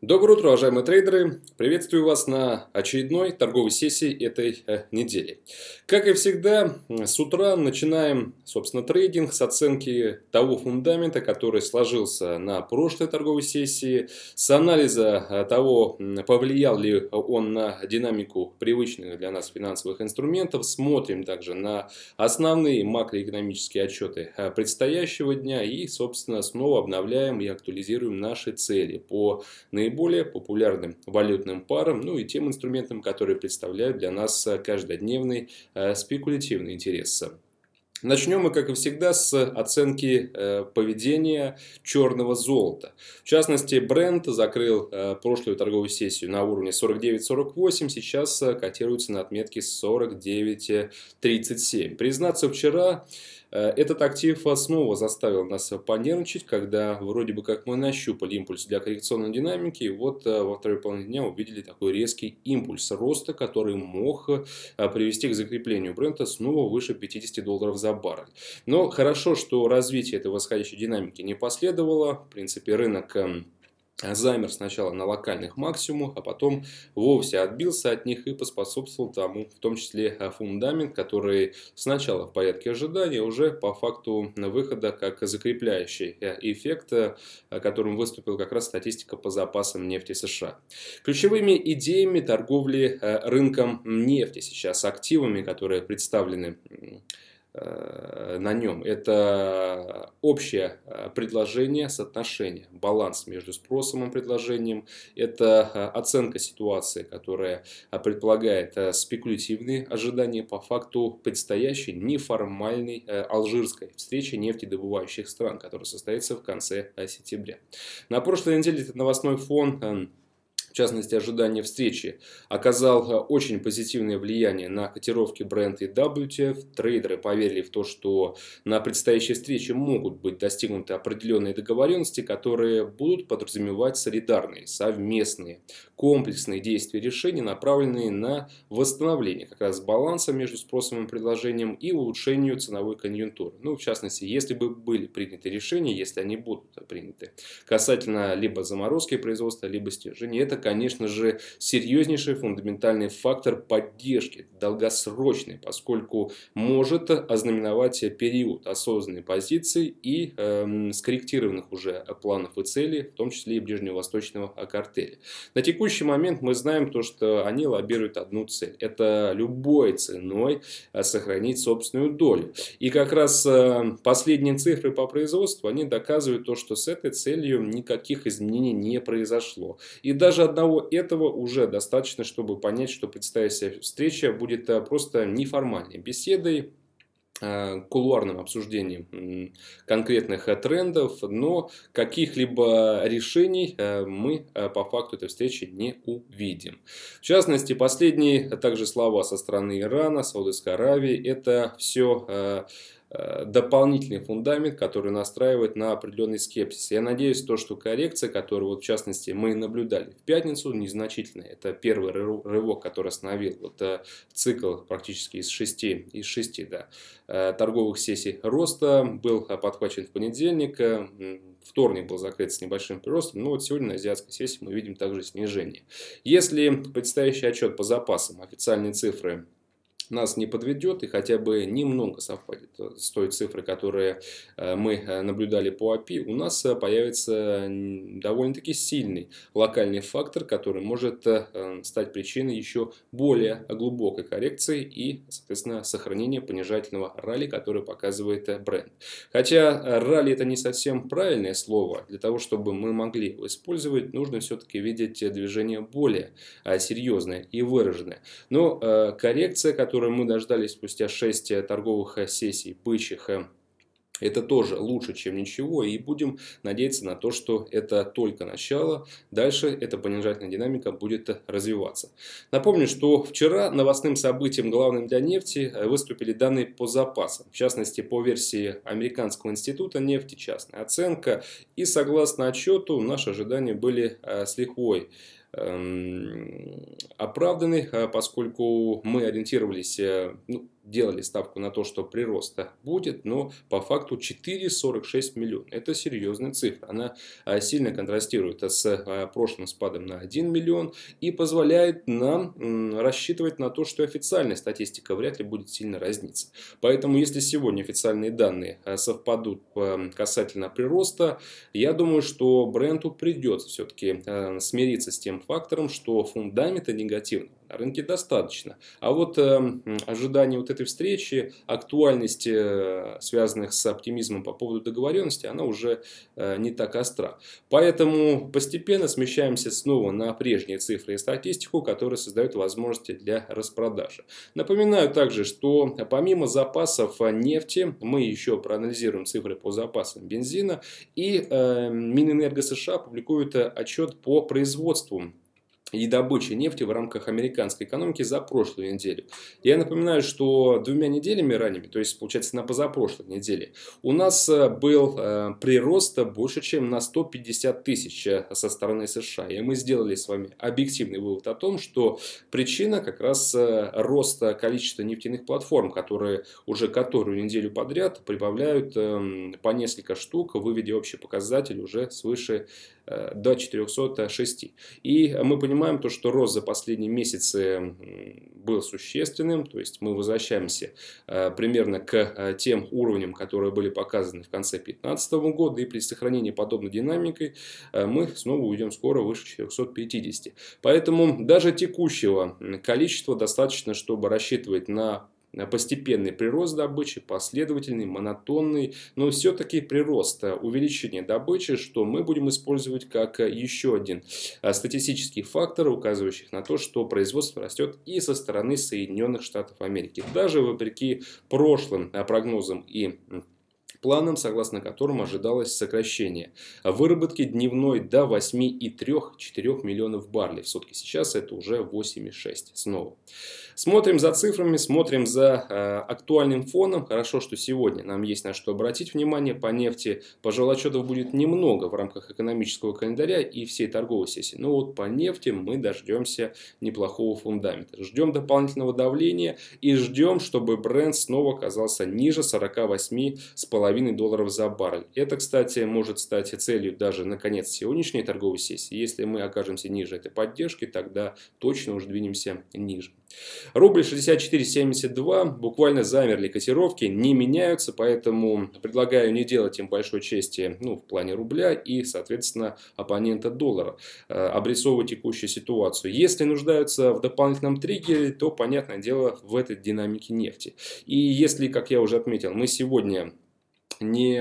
Доброе утро, уважаемые трейдеры! Приветствую вас на очередной торговой сессии этой э, недели. Как и всегда, с утра начинаем, собственно, трейдинг с оценки того фундамента, который сложился на прошлой торговой сессии, с анализа э, того, повлиял ли он на динамику привычных для нас финансовых инструментов. Смотрим также на основные макроэкономические отчеты э, предстоящего дня и, собственно, снова обновляем и актуализируем наши цели по наилучшим наиболее популярным валютным парам, ну и тем инструментам, которые представляют для нас э, каждодневный э, спекулятивный интерес. Начнем мы, как и всегда, с оценки э, поведения черного золота. В частности, бренд закрыл э, прошлую торговую сессию на уровне 49.48, сейчас э, котируется на отметке 49.37. Признаться, вчера Э, этот актив снова заставил нас понервничать, когда вроде бы как мы нащупали импульс для коррекционной динамики, и вот э, во второй половине дня увидели такой резкий импульс роста, который мог э, привести к закреплению бренда снова выше 50 долларов за баррель. Но хорошо, что развитие этой восходящей динамики не последовало. В принципе, рынок эм, замер сначала на локальных максимумах, а потом вовсе отбился от них и поспособствовал тому, в том числе э, фундамент, который сначала в порядке ожидания, уже по факту выхода как закрепляющий э, эффект, э, которым выступил как раз статистика по запасам нефти США. Ключевыми идеями торговли рынком нефти сейчас, активами, которые представлены Э, на нем. Это общее э, предложение, соотношение, баланс между спросом и предложением. Это э, оценка ситуации, которая предполагает спекулятивные ожидания по факту предстоящей неформальной алжирской встречи нефтедобывающих стран, которая состоится в конце сентября. На прошлой неделе этот новостной фон в частности ожидание встречи, оказал э, очень позитивное влияние на котировки бренда и WTF. Трейдеры поверили в то, что на предстоящей встрече могут быть достигнуты определенные договоренности, которые будут подразумевать солидарные, совместные, комплексные действия и решения, направленные на восстановление как раз баланса между спросом и предложением и улучшению ценовой конъюнктуры. Ну, в частности, если бы были приняты решения, если они будут приняты, касательно либо заморозки производства, либо снижения, это конечно же, серьезнейший фундаментальный фактор поддержки, долгосрочный, поскольку может ознаменовать период осознанной позиции и эм, скорректированных уже планов и целей, в том числе и ближневосточного картеля. На текущий момент мы знаем то, что они лоббируют одну цель. Это любой ценой э, сохранить собственную долю. И как раз э, последние цифры по производству, они доказывают то, что с этой целью никаких изменений не произошло. И даже одного этого уже достаточно, чтобы понять, что предстоящая встреча будет э, просто неформальной беседой, э, кулуарным обсуждением конкретных э, трендов, но каких-либо решений мы по факту этой встречи не увидим. В частности, последние также слова со стороны Ирана, Саудовской Аравии, это все Э, дополнительный фундамент, который настраивает на определенный скепсис. Я надеюсь, то, что коррекция, которую вот в частности мы наблюдали в пятницу, незначительная. Это первый рывок, который остановил вот э, цикл практически из шести, из шести да, э, торговых сессий роста. Был подхвачен в понедельник, вторник был закрыт с небольшим приростом, но вот сегодня на азиатской сессии мы видим также снижение. Если предстоящий отчет по запасам, официальные цифры нас не подведет и хотя бы немного совпадет с той цифрой, которую э, мы э, наблюдали по API, у нас э, появится довольно-таки сильный локальный фактор, который может стать причиной еще более глубокой коррекции и, соответственно, сохранения понижательного ралли, который показывает бренд. Хотя ралли это не совсем правильное слово, для того, чтобы мы могли его использовать, нужно все-таки видеть движение более серьезное и выраженное. Но коррекция, которая которой мы дождались спустя 6 э, торговых э, сессий бычьих, э, это тоже лучше, чем ничего, и будем надеяться на то, что это только начало. Дальше эта понижательная динамика будет развиваться. Напомню, что вчера новостным событием главным для нефти выступили данные по запасам. В частности, по версии Американского института нефти частная оценка. И согласно отчету, наши ожидания были с лихвой Эм, оправданы, а поскольку мы ориентировались э, ну, делали ставку на то, что прироста будет, но по факту 4,46 миллиона. Это серьезная цифра. Она а, сильно контрастирует а, с а, прошлым спадом на 1 миллион и позволяет нам рассчитывать на то, что официальная статистика вряд ли будет сильно разниться. Поэтому, если сегодня официальные данные совпадут касательно прироста, я думаю, что бренду придется все-таки смириться с тем фактором, что фундамента негативного на рынке достаточно. А вот э, эм, ожидание вот этой встречи, актуальности, э, связанных с оптимизмом по поводу договоренности, она уже э, не так остра. Поэтому постепенно смещаемся снова на прежние цифры и статистику, которые создают возможности для распродажи. Напоминаю также, что помимо запасов э, нефти, мы еще проанализируем цифры по запасам бензина, и э, Минэнерго США публикует э, отчет по производству и добычи нефти в рамках американской экономики за прошлую неделю. Я напоминаю, что двумя неделями ранее, то есть, получается, на позапрошлой неделе, у нас э, был э, прирост больше, чем на 150 тысяч э, со стороны США. И мы сделали с вами объективный вывод о том, что причина как раз э, роста количества нефтяных платформ, которые уже которую неделю подряд прибавляют э, по несколько штук, выведя общий показатель уже свыше э, до 406. И мы понимаем, понимаем то, что рост за последние месяцы был существенным, то есть мы возвращаемся э, примерно к э, тем уровням, которые были показаны в конце 2015 года, и при сохранении подобной динамикой э, мы снова уйдем скоро выше 450. Поэтому даже текущего количества достаточно, чтобы рассчитывать на Э, постепенный прирост добычи, последовательный, монотонный, но все-таки прирост, э, увеличение добычи, что мы будем использовать как э, еще один статистический фактор, указывающий на то, что производство растет и со стороны Соединенных Штатов Америки. Даже вопреки прошлым прогнозам и прогнозам, планом, согласно которым ожидалось сокращение выработки дневной до 8,3-4 миллионов баррелей в сутки. Сейчас это уже 8,6 снова. Смотрим за цифрами, смотрим за э, актуальным фоном. Хорошо, что сегодня нам есть на что обратить внимание. По нефти, пожалуй, отчетов будет немного в рамках экономического календаря и всей торговой сессии. Но вот по нефти мы дождемся неплохого фундамента. Ждем дополнительного давления и ждем, чтобы бренд снова оказался ниже 48,5 3,5 долларов за баррель. Это, кстати, может стать целью даже на конец сегодняшней торговой сессии. Если мы окажемся ниже этой поддержки, тогда точно уже двинемся ниже. Рубль 64.72, буквально замерли котировки, не меняются, поэтому предлагаю не делать им большой чести ну, в плане рубля и, соответственно, оппонента доллара, э, обрисовывать текущую ситуацию. Если нуждаются в дополнительном триггере, то, понятное дело, в этой динамике нефти. И если, как я уже отметил, мы сегодня не,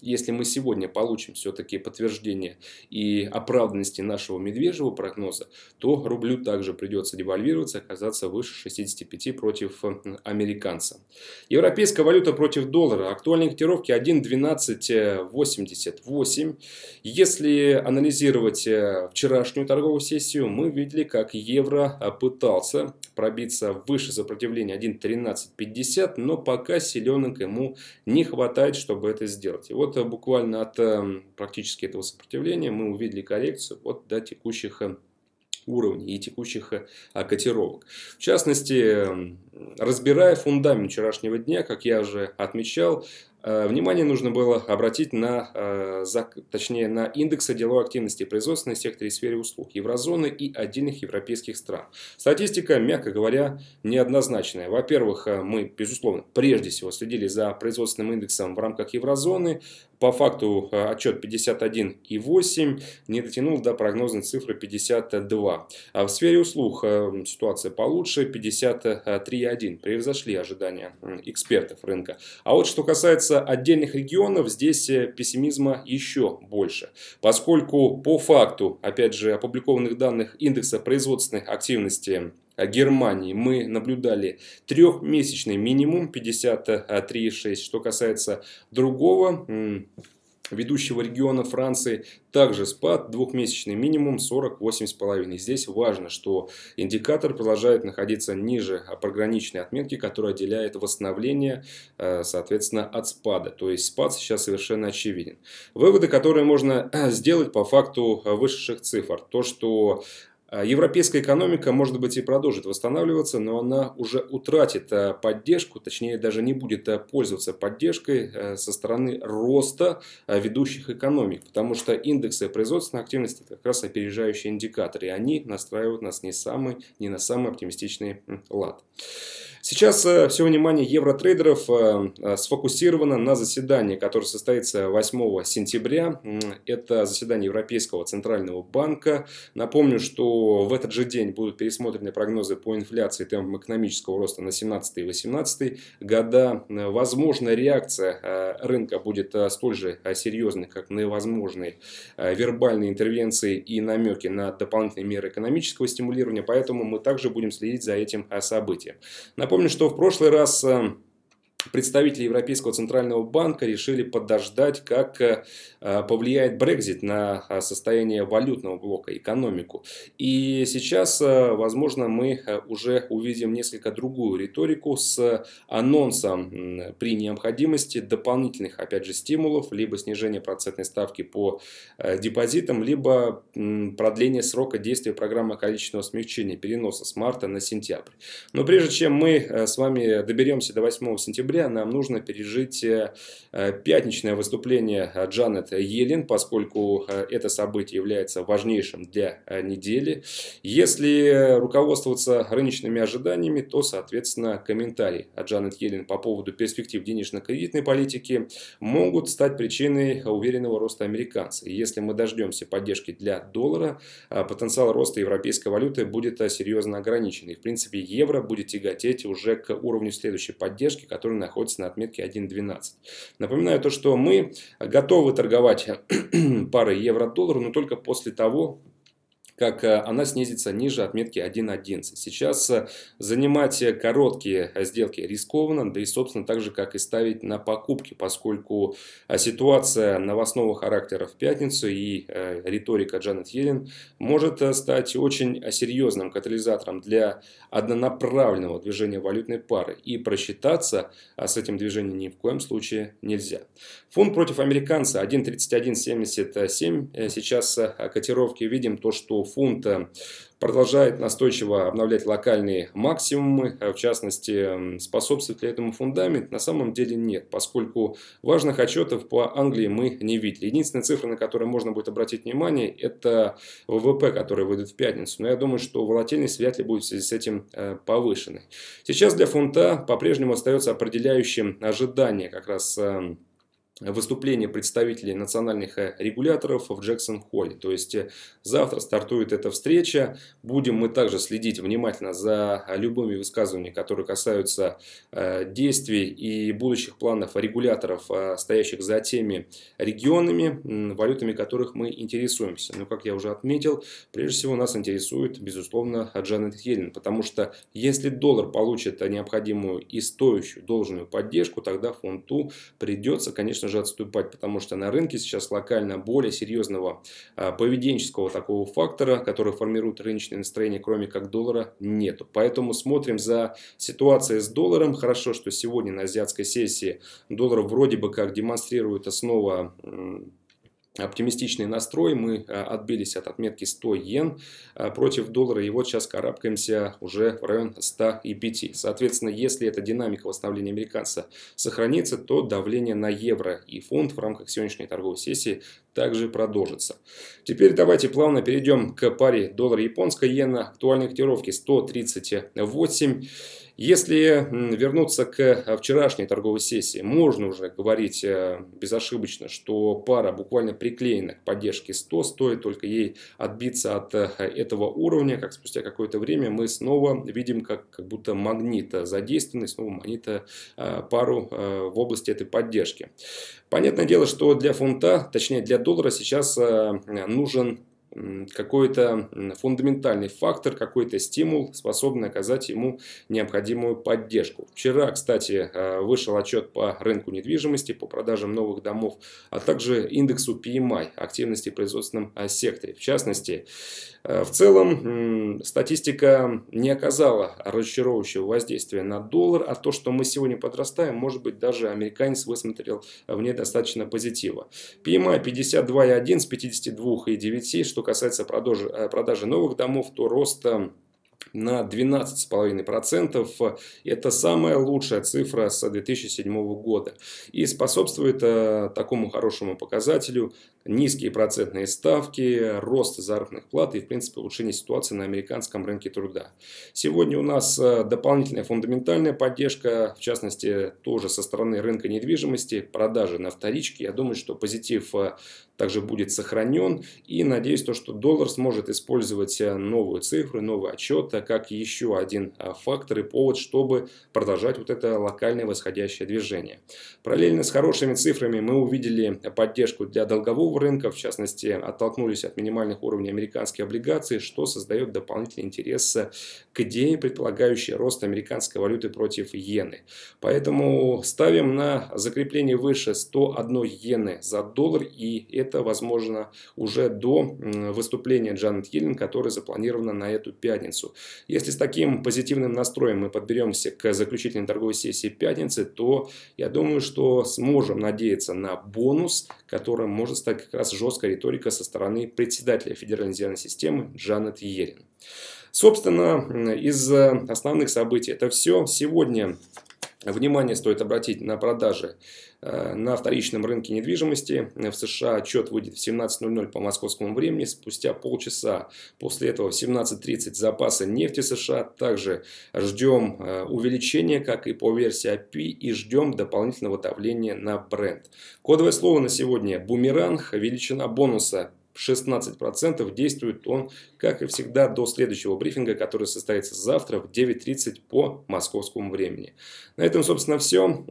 если мы сегодня получим все-таки подтверждение и оправданности нашего медвежьего прогноза, то рублю также придется девальвироваться, оказаться выше 65 против американца. Европейская валюта против доллара. Актуальные котировки 1.1288. Если анализировать э, вчерашнюю торговую сессию, мы видели, как евро э, пытался пробиться выше сопротивления 1.1350, но пока силенок ему не хватает хватает, чтобы это сделать. И вот э, буквально от эм, практически этого сопротивления мы увидели коррекцию вот до текущих э, уровней и текущих э, а, котировок. В частности, эм, разбирая фундамент вчерашнего дня, как я уже отмечал, Э, внимание нужно было обратить на, э, точнее, на индексы деловой активности производственной секторе и сфере услуг еврозоны и отдельных европейских стран. Статистика, мягко говоря, неоднозначная. Во-первых, э, мы, безусловно, прежде всего следили за производственным индексом в рамках еврозоны. По факту отчет 51,8 не дотянул до прогнозной цифры 52. А в сфере услуг ситуация получше 53,1. Превзошли ожидания экспертов рынка. А вот что касается касается отдельных регионов, здесь э, пессимизма еще больше, поскольку по факту, опять же, опубликованных данных индекса производственной активности э, Германии мы наблюдали трехмесячный минимум 53,6. Что касается другого ведущего региона Франции. Также спад, двухмесячный минимум 48,5. Здесь важно, что индикатор продолжает находиться ниже а програничной отметки, которая отделяет восстановление, э, соответственно, от спада. То есть спад сейчас совершенно очевиден. Выводы, которые можно э, сделать по факту э, вышедших цифр. То, что а европейская экономика, может быть, и продолжит восстанавливаться, но она уже утратит э, поддержку, точнее, даже не будет э, пользоваться поддержкой э, со стороны роста ведущих экономик, потому что индексы производственной активности – как раз опережающие индикаторы, и они настраивают нас не, самый, не на самый оптимистичный лад. Сейчас все внимание евротрейдеров сфокусировано на заседании, которое состоится 8 сентября. Это заседание Европейского центрального банка. Напомню, что в этот же день будут пересмотрены прогнозы по инфляции темпам экономического роста на 17 и 18 года. Возможно, реакция э, рынка будет э, столь же э, серьезной, как на возможные вербальные интервенции и намеки на дополнительные меры экономического стимулирования, поэтому мы также будем следить за этим событием. Напомню, что в прошлый раз представители Европейского центрального банка решили подождать, как э, э, повлияет Брекзит на э, состояние валютного блока, экономику. И сейчас, возможно, мы уже увидим несколько другую риторику с анонсом при необходимости дополнительных, опять же, стимулов, либо снижение процентной ставки по депозитам, либо продление срока действия программы количественного смягчения переноса с марта на сентябрь. Но прежде чем мы с вами доберемся до 8 сентября, октября нам нужно пережить э, э, пятничное выступление э, Джанет Елен, поскольку это событие является важнейшим для недели. Если руководствоваться рыночными ожиданиями, то, соответственно, комментарии от Джанет Елен по поводу перспектив денежно-кредитной политики могут стать причиной уверенного роста американцев. Если мы дождемся поддержки для доллара, потенциал роста европейской валюты будет серьезно ограничен. И, в принципе, евро будет тяготеть уже к уровню следующей поддержки, которую находится на отметке 1.12. Напоминаю то, что мы готовы торговать парой евро-доллар, но только после того, как э, она снизится ниже отметки 1.11. Сейчас э, занимать э, короткие сделки рискованно, да и, собственно, так же, как и ставить на покупки, поскольку ситуация новостного характера в пятницу и риторика Джанет Йеллен может стать очень серьезным катализатором для однонаправленного движения валютной пары. И просчитаться с этим движением ни в коем случае нельзя. Фунт против американца 1.3177. Сейчас котировки видим то, что фунта продолжает настойчиво обновлять локальные максимумы, а в частности, способствует ли этому фундамент? На самом деле нет, поскольку важных отчетов по Англии мы не видели. Единственная цифра, на которую можно будет обратить внимание, это ВВП, который выйдет в пятницу. Но я думаю, что волатильность вряд ли будет в связи с этим э, повышенной. Сейчас для фунта по-прежнему остается определяющим ожидание как раз эм, выступление представителей национальных э, регуляторов в Джексон-Холле. То есть э, завтра стартует эта встреча. Будем мы также следить внимательно за любыми высказываниями, которые касаются э, действий и будущих планов регуляторов, стоящих за теми регионами, валютами которых мы интересуемся. Но, как я уже отметил, прежде всего нас интересует, безусловно, Джанет Йеллен, потому что если доллар получит необходимую и стоящую должную поддержку, тогда фунту придется, конечно же отступать, потому что на рынке сейчас локально более серьезного а, поведенческого такого фактора, который формирует рыночное настроение, кроме как доллара, нету. Поэтому смотрим за ситуацией с долларом. Хорошо, что сегодня на азиатской сессии доллар вроде бы как демонстрирует основа оптимистичный настрой. Мы э, отбились от отметки 100 йен э, против доллара. И вот сейчас карабкаемся уже в район 105. Соответственно, если эта динамика восстановления американца сохранится, то давление на евро и фунт в рамках сегодняшней торговой сессии также продолжится. Теперь давайте плавно перейдем к паре доллара-японская иена. Актуальные котировки 138. Если вернуться к э, вчерашней торговой сессии, можно уже говорить э, безошибочно, что пара буквально приклеена к поддержке 100, стоит только ей отбиться от э, этого уровня, как спустя какое-то время мы снова видим, как, как будто магнита задействованный, снова магнита пару в области этой поддержки. Понятное дело, что для фунта, точнее для доллара сейчас нужен какой-то фундаментальный фактор, какой-то стимул, способный оказать ему необходимую поддержку. Вчера, кстати, э, вышел отчет по рынку недвижимости, по продажам новых домов, а также индексу PMI, активности в производственном э, секторе. В частности, Э, в целом, статистика не оказала разочаровывающего воздействия на доллар, а то, что мы сегодня подрастаем, может быть, даже американец высмотрел в ней достаточно позитива. PMI 52,1 с 52,9, что касается продажи, э, продажи новых домов, то роста на 12,5%. Это самая лучшая цифра с 2007 года. И способствует э, такому хорошему показателю низкие процентные ставки, рост заработных плат и, в принципе, улучшение ситуации на американском рынке труда. Сегодня у нас э, дополнительная фундаментальная поддержка, в частности, тоже со стороны рынка недвижимости, продажи на вторичке. Я думаю, что позитив э, также будет сохранен и надеюсь, то, что доллар сможет использовать э, новую цифру, новый отчет, как еще один фактор и повод, чтобы продолжать вот это локальное восходящее движение. Параллельно с хорошими цифрами мы увидели поддержку для долгового рынка, в частности, оттолкнулись от минимальных уровней американских облигаций, что создает дополнительный интерес к идее, предполагающей рост американской валюты против иены. Поэтому ставим на закрепление выше 101 иены за доллар, и это возможно уже до выступления Джанет Йеллен, которое запланировано на эту пятницу. Если с таким позитивным настроем мы подберемся к заключительной торговой сессии пятницы, то я думаю, что сможем надеяться на бонус, который может стать как раз жесткая риторика со стороны председателя Федеральной резервной системы Джанет Йеллен. Собственно, из э, основных событий это все. Сегодня Внимание стоит обратить на продажи э, на вторичном рынке недвижимости. В США отчет выйдет в 17.00 по московскому времени. Спустя полчаса после этого в 17.30 запасы нефти США. Также ждем э, увеличения, как и по версии API, и ждем дополнительного давления на бренд. Кодовое слово на сегодня – бумеранг. Величина бонуса 16%. Действует он, как и всегда, до следующего брифинга, который состоится завтра в 9.30 по московскому времени. На этом, собственно, все.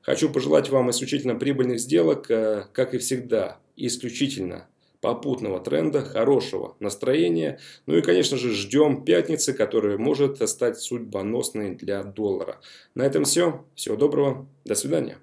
Хочу пожелать вам исключительно прибыльных сделок, э, как и всегда, исключительно попутного тренда, хорошего настроения. Ну и, конечно же, ждем пятницы, которая может стать судьбоносной для доллара. На этом все. Всего доброго. До свидания.